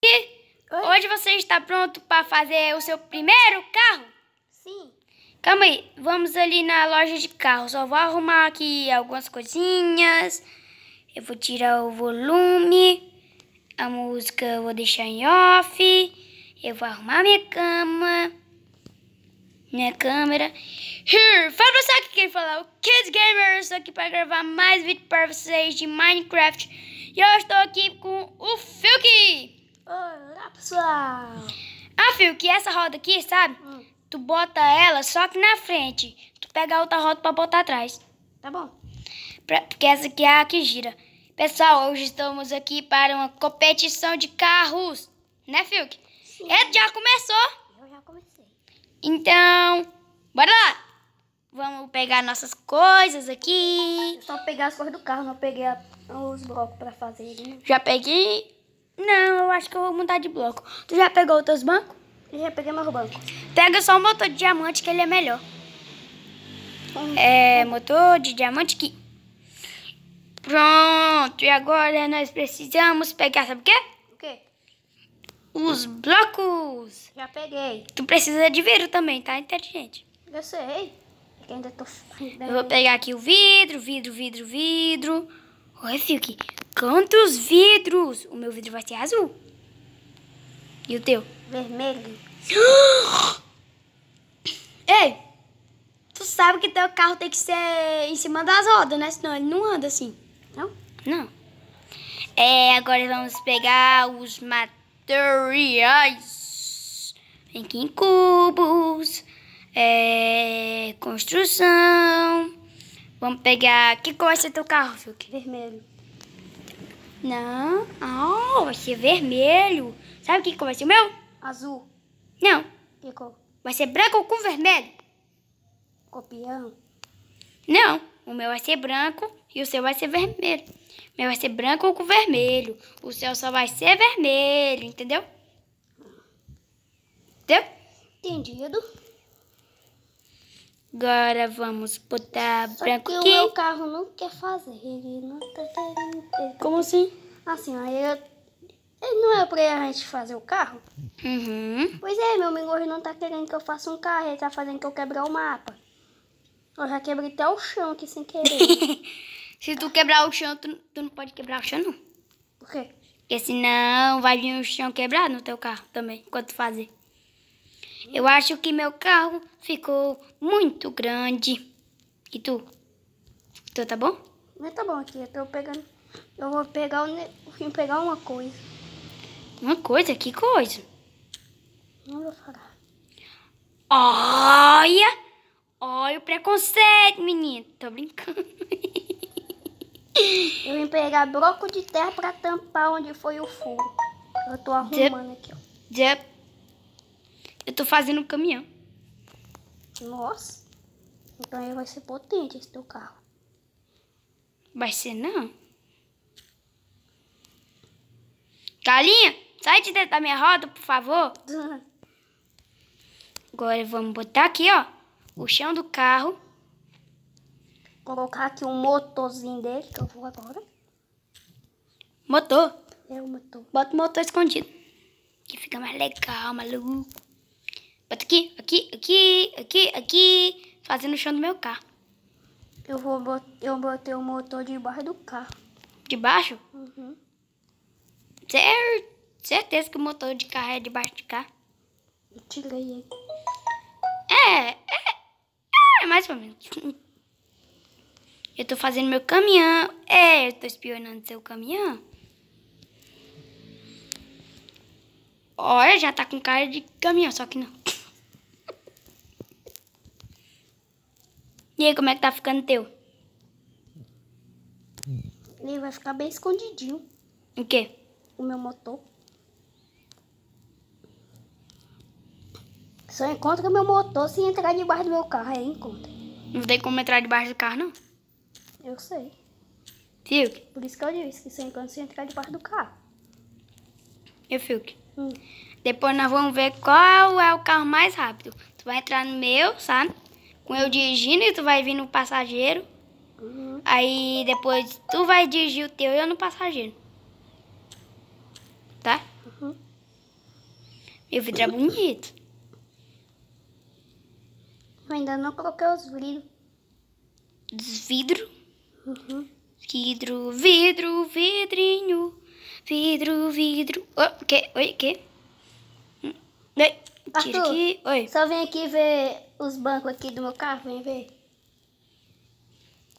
E hoje você está pronto para fazer o seu primeiro carro? Sim. Calma aí, vamos ali na loja de carros. Só vou arrumar aqui algumas coisinhas. Eu vou tirar o volume. A música eu vou deixar em off. Eu vou arrumar minha cama. Minha câmera. Here, hum, você Saque quem fala, o Kids Gamer. Eu estou aqui para gravar mais vídeo para vocês de Minecraft. E eu estou aqui com o Filk. Olá, pessoal! Ah, filho, que essa roda aqui, sabe? Hum. Tu bota ela só aqui na frente. Tu pega a outra roda pra botar atrás. Tá bom. Pra, porque essa aqui é a que gira. Pessoal, hoje estamos aqui para uma competição de carros. Né, Fiuk? Sim. Ele é, já começou. Eu já comecei. Então, bora lá. Vamos pegar nossas coisas aqui. Eu só pegar as coisas do carro, não peguei os blocos pra fazer. Né? Já peguei. Não, eu acho que eu vou mudar de bloco. Tu já pegou os teus bancos? Eu já peguei meu banco. Pega só o motor de diamante que ele é melhor. Hum. É, motor de diamante que... Pronto, e agora nós precisamos pegar, sabe o quê? O quê? Os blocos. Já peguei. Tu precisa de vidro também, tá? Inteligente. Eu sei. É eu ainda tô... Eu vou pegar aqui o vidro, vidro, vidro, vidro. Olha, Fiuk, Quantos vidros? O meu vidro vai ser azul. E o teu? Vermelho. Ei! Tu sabe que teu carro tem que ser em cima das rodas, né? Senão ele não anda assim. Não? Não. É, agora vamos pegar os materiais. Vem aqui em cubos. É, construção. Vamos pegar... Que cor é teu carro, Fiuk? Vermelho. Não. Ah, oh, vai ser vermelho. Sabe o que vai ser o meu? Azul. Não. Que cor? Vai ser branco com vermelho. Copião. Não. O meu vai ser branco e o seu vai ser vermelho. O meu vai ser branco com vermelho. O seu só vai ser vermelho, entendeu? Entendeu? Entendido. Agora vamos botar Só branco que aqui. o meu carro não quer fazer. Ele não tá querendo. Tá- como assim? Assim, aí eu... não é pra gente fazer o carro? Uhum. Pois é, meu amigo hoje não tá querendo que eu faça um carro, ele tá fazendo que eu quebrar o mapa. Eu já quebrei até o chão aqui sem querer. Se tu quebrar o chão, tu, tu não pode quebrar o chão, não. Por quê? Porque senão vai vir o chão quebrado no teu carro também, enquanto fazer. Eu acho que meu carro ficou muito grande. E tu? Tu tá bom? Mas tá bom aqui, eu tô pegando eu vou pegar, vou pegar uma coisa. Uma coisa? Que coisa? Não vou falar. Olha! Olha o preconceito, menino. Tô brincando. Eu vim pegar bloco de terra pra tampar onde foi o furo. Eu tô arrumando aqui, ó. Zep. Eu tô fazendo um caminhão. Nossa. Então ele vai ser potente esse teu carro. Vai ser não. Galinha, sai de dentro da minha roda, por favor. Hum. Agora vamos botar aqui, ó, o chão do carro. Colocar aqui um motorzinho dele, que eu vou agora. Motor. É o motor. Bota o motor escondido. Que fica mais legal, maluco. Bota aqui, aqui, aqui, aqui, aqui. Fazendo o chão do meu carro. Eu vou eu botei o motor debaixo do carro. Debaixo? Uhum. Certo. Certeza que o motor de carro é debaixo de cá. Eu tirei ele. É, é, é, mais ou menos. Eu tô fazendo meu caminhão. É, eu tô espionando seu caminhão. Olha, já tá com cara de caminhão, só que não. E aí, como é que tá ficando teu? Ele vai ficar bem escondidinho. O quê? o meu motor. Só encontra meu motor se entrar debaixo do meu carro, aí encontra. Não tem como entrar debaixo do carro, não? Eu sei. Fiuk. Por isso que eu disse que só encontra se entrar debaixo do carro. Eu, Fiuk. Hum. Depois nós vamos ver qual é o carro mais rápido. Tu vai entrar no meu, sabe? Com eu dirigindo e tu vai vir no passageiro. Uhum. Aí depois tu vai dirigir o teu e eu no passageiro tá? Uhum. Meu vidro é bonito. Eu ainda não coloquei os vidros. Desvidro? Uhum. Vidro, vidro, vidrinho. Vidro, vidro. Oh, que? Oi, que? Hum, oi, Arthur, aqui. Oi. Só vem aqui ver os bancos aqui do meu carro, vem ver.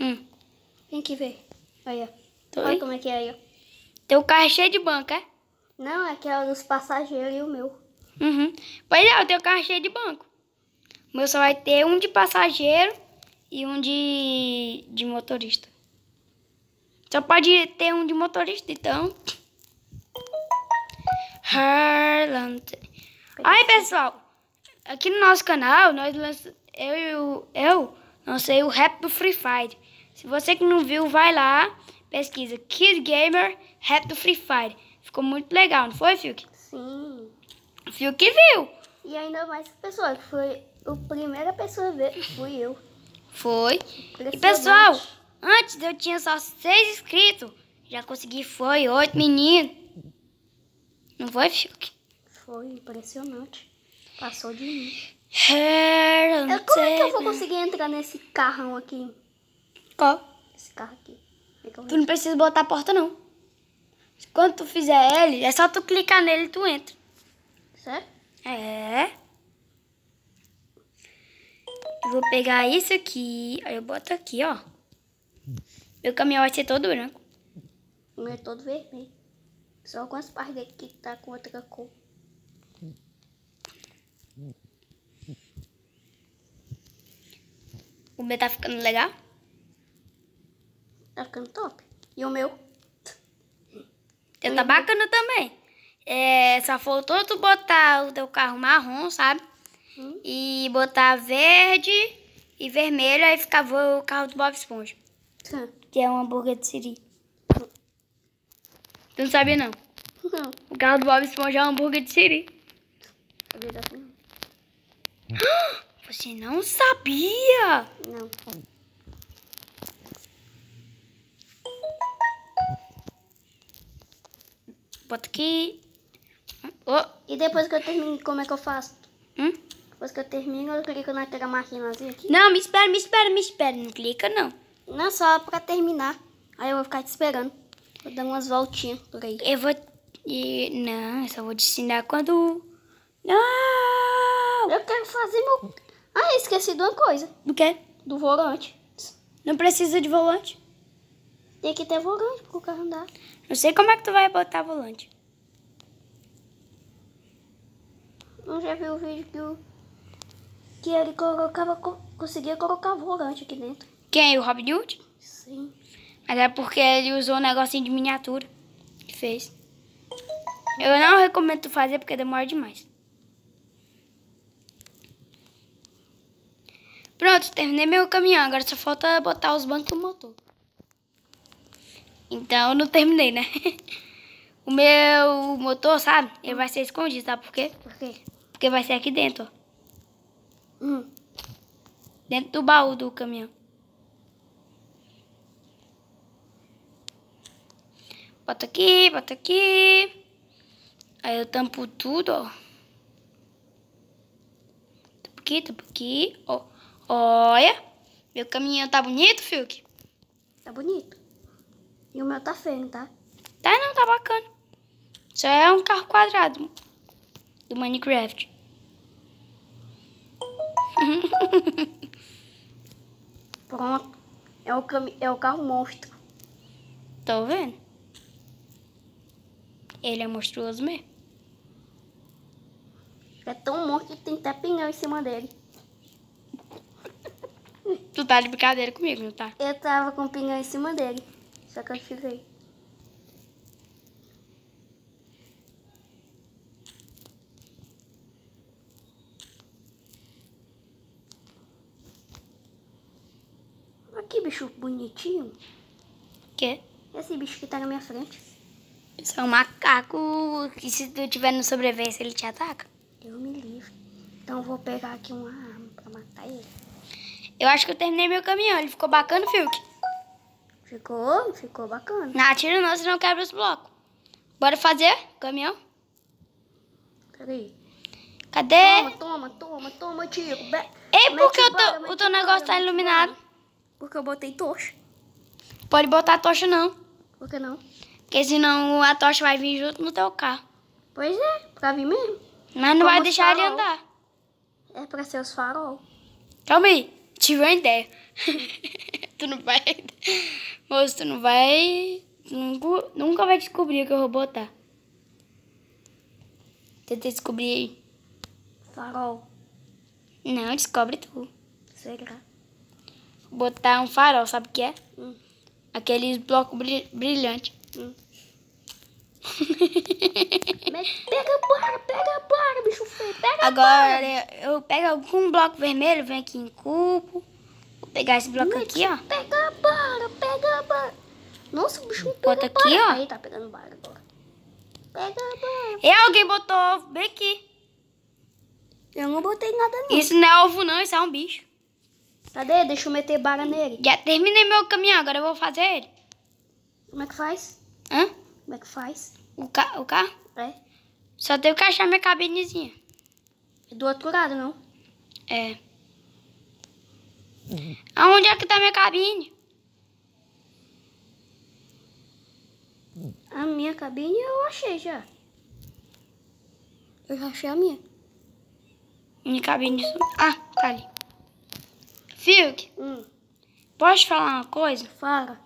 Hum. Vem aqui ver. Olha. Olha como é que é aí, tem Teu carro é cheio de banco, é? Não, é que é dos passageiros e o meu. Uhum. Pois é, eu tenho carro cheio de banco. O meu só vai ter um de passageiro e um de, de motorista. Só pode ter um de motorista, então. Harland. Aí, pessoal. Aqui no nosso canal, nós lançamos... Eu, eu, eu lancei o rap do Free Fire. Se você que não viu, vai lá, pesquisa Kid Gamer, rap do Free Fire. Ficou muito legal, não foi, Fiuk? Sim. O Fiuk viu. E ainda mais que que foi a primeira pessoa a ver, fui eu. Foi. E pessoal, antes eu tinha só seis inscritos. Já consegui, foi oito meninos. Não foi, Fiuk? Foi impressionante. Passou de mim. eu é, como é que eu vou conseguir entrar nesse carrão aqui? Qual? Esse carro aqui. É tu não precisa botar a porta, não. Quando tu fizer ele, é só tu clicar nele e tu entra. Certo? É. Eu vou pegar isso aqui, aí eu boto aqui, ó. Meu caminhão vai ser todo branco. O meu é todo vermelho. Só algumas partes dele que tá com outra cor. O meu tá ficando legal? Tá ficando top. E o meu? tá uhum. bacana também. É, só faltou tu botar o teu carro marrom, sabe? Hum. E botar verde e vermelho, aí ficava o carro do Bob Esponja. Tá. Que é um hambúrguer de siri. Tu não sabia, não? Não. O carro do Bob Esponja é um hambúrguer de siri. É Você não sabia? Não. bota aqui. Oh. E depois que eu termino, como é que eu faço? Hum? Depois que eu termino, eu clico naquela maquinazinha aqui. Não, me espera, me espera, me espera. Não clica, não. Não, só pra terminar. Aí eu vou ficar te esperando. Vou dar umas voltinhas por aí. Eu vou... E... Não, eu só vou te ensinar quando... Não! Eu quero fazer meu... Ah, esqueci de uma coisa. Do quê? Do volante. Não precisa de volante. Tem que ter volante pro carro andar. Não sei como é que tu vai botar volante. Não já viu o vídeo que, o, que ele colocava, conseguia colocar volante aqui dentro. Quem? O Robin Hood? Sim. Mas é porque ele usou um negocinho de miniatura que fez. Eu não recomendo tu fazer porque demora demais. Pronto, terminei meu caminhão. Agora só falta botar os bancos do motor. Então, eu não terminei, né? o meu motor, sabe? Ele vai ser escondido, sabe por quê? Por quê? Porque vai ser aqui dentro, ó. Hum. Dentro do baú do caminhão. Bota aqui, bota aqui. Aí eu tampo tudo, ó. Tampo aqui, tampo aqui, ó. Olha. Meu caminhão tá bonito, Fiuk? Tá bonito. E o meu tá feio, não tá? Tá não, tá bacana. Só é um carro quadrado do Minecraft. Pronto. É o, cam... é o carro monstro. Tô vendo. Ele é monstruoso mesmo. É tão monstro que tem até pinhão em cima dele. Tu tá de brincadeira comigo, não tá? Eu tava com pinhão em cima dele. Só cancelei. Aqui bicho bonitinho. Que? Esse bicho que tá na minha frente. Isso é um macaco que se tu tiver no sobrevivência ele te ataca. Eu me livre. Então eu vou pegar aqui uma arma pra matar ele. Eu acho que eu terminei meu caminhão. Ele ficou bacana, Fiuk. Ficou, ficou bacana. Não, atira não, senão quebra os blocos. Bora fazer, caminhão? Peraí. Cadê? Toma, toma, toma, toma, tiro. Be Ei, que o, o teu negócio tá iluminado? Porque eu botei tocha. Pode botar tocha não. Por que não? Porque senão a tocha vai vir junto no teu carro. Pois é, pra vir mesmo. Mas não Como vai deixar ele andar. É pra ser os farol. Calma aí, tive uma ideia. tu não vai... Moço, tu não vai. Nunca, nunca vai descobrir o que eu vou botar. Tenta descobrir aí. Farol. Não, descobre tu. Será? Botar um farol, sabe o que é? Hum. Aqueles blocos brilhantes. Hum. pega bora, pega bora, bicho feio, pega Agora, bora. eu pego algum bloco vermelho, vem aqui em cubo pegar esse bloco aqui, ó. Pega barra pega barra Nossa, o bicho Bota pega aqui, ó. Aí tá pegando barra agora. Pega barra E é, alguém botou ovo bem aqui. Eu não botei nada não. Isso não é ovo não, isso é um bicho. Cadê? Deixa eu meter barra nele. Já terminei meu caminhão, agora eu vou fazer ele. Como é que faz? Hã? Como é que faz? O, ca o carro? É. Só tenho que achar minha cabinezinha. É do outro lado, não? É. Aonde é que tá minha cabine? A minha cabine eu achei já. Eu já achei a minha. Minha cabine... Ah, tá ali. Fiuk, hum. posso falar uma coisa? Fala.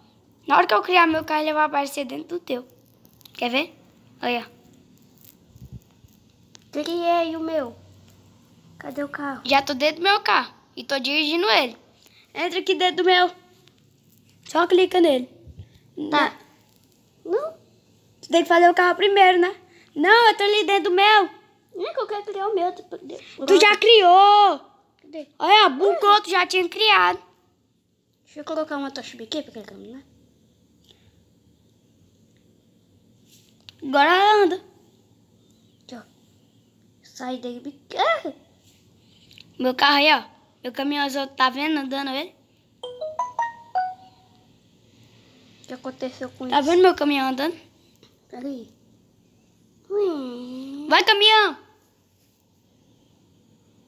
Na hora que eu criar meu carro, ele vai aparecer dentro do teu. Quer ver? Olha. Criei o meu. Cadê o carro? Já tô dentro do meu carro e tô dirigindo ele. Entra aqui dentro do meu. Só clica nele. Tá. Não? Tu tem que fazer o carro primeiro, né? Não, eu tô ali dentro do meu. é que eu quero criar o meu. Tu já criou. Cadê? Olha, bugou, tu já tinha criado. Deixa eu colocar uma tocha aqui pra tá clicar, né? Agora anda. Aqui, ó. Sai daí. Ah! Meu carro aí, ó. Meu caminhão, os tá vendo andando ele? O que aconteceu com tá isso? Tá vendo meu caminhão andando? Peraí. Ui. Vai, caminhão!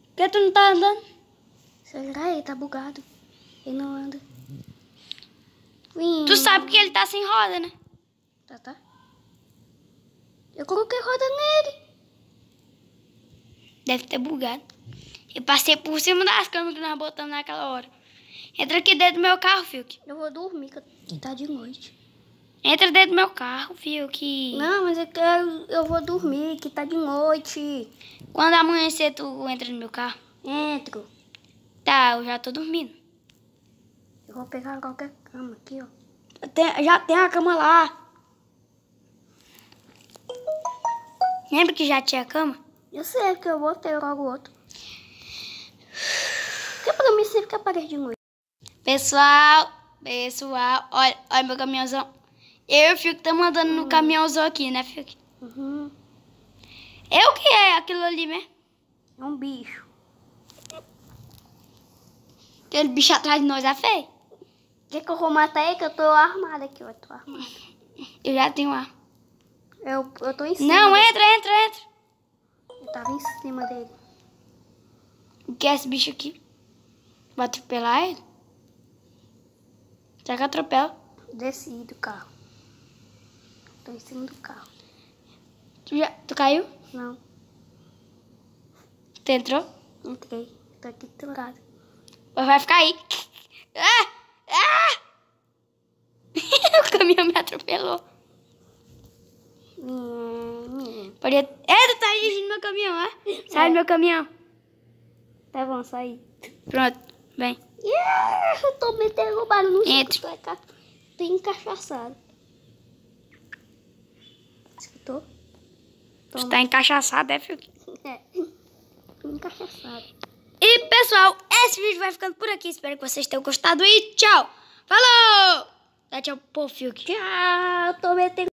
Por que tu não tá andando? Será? Ele tá bugado. Ele não anda. Tu sabe que ele tá sem roda, né? Tá, tá. Eu coloquei roda nele. Deve ter bugado e passei por cima das camas que nós botamos naquela hora. Entra aqui dentro do meu carro, Fiuk. Eu vou dormir, que tá de noite. Entra dentro do meu carro, Fiuk. Não, mas eu, quero, eu vou dormir, que tá de noite. Quando amanhecer, tu entra no meu carro? Entro. Tá, eu já tô dormindo. Eu vou pegar qualquer cama aqui, ó. Tem, já tem a cama lá. Lembra que já tinha cama? Eu sei, que eu vou ter logo outro você fica Pessoal, pessoal, olha, olha meu caminhãozão. Eu e o Fiuk estamos andando no uhum. caminhãozão aqui, né, Fiuk? Uhum. É o que é aquilo ali, né? É um bicho. Aquele bicho atrás de nós é feio. Quer que eu vou matar ele? Que eu tô armada aqui, eu tô armada. Eu já tenho arma. Eu, eu tô em cima. Não, dele. entra, entra, entra. Eu tava em cima dele. O que é esse bicho aqui? Vou atropelar ele? Será que atropela? Desci do carro. Tô em cima do carro. Tu já... Tu caiu? Não. Tu entrou? Entrei. Tô aqui do lado. Vai ficar aí. Ah! Ah! o caminhão me atropelou. pode Podia... Eita, é, tá dirigindo meu caminhão, ó. É? Sai do é. meu caminhão. Tá bom, sai. Pronto. Vem. Yeah, eu tô me derrubando no Entre. Escutou, é ca... Tô encachaçado. Escutou? Toma. Tu tá encaixaçado, é, filho? É. Tô E, pessoal, esse vídeo vai ficando por aqui. Espero que vocês tenham gostado e tchau. Falou! Dá tchau, pro Fiuk. Tchau, tô metendo...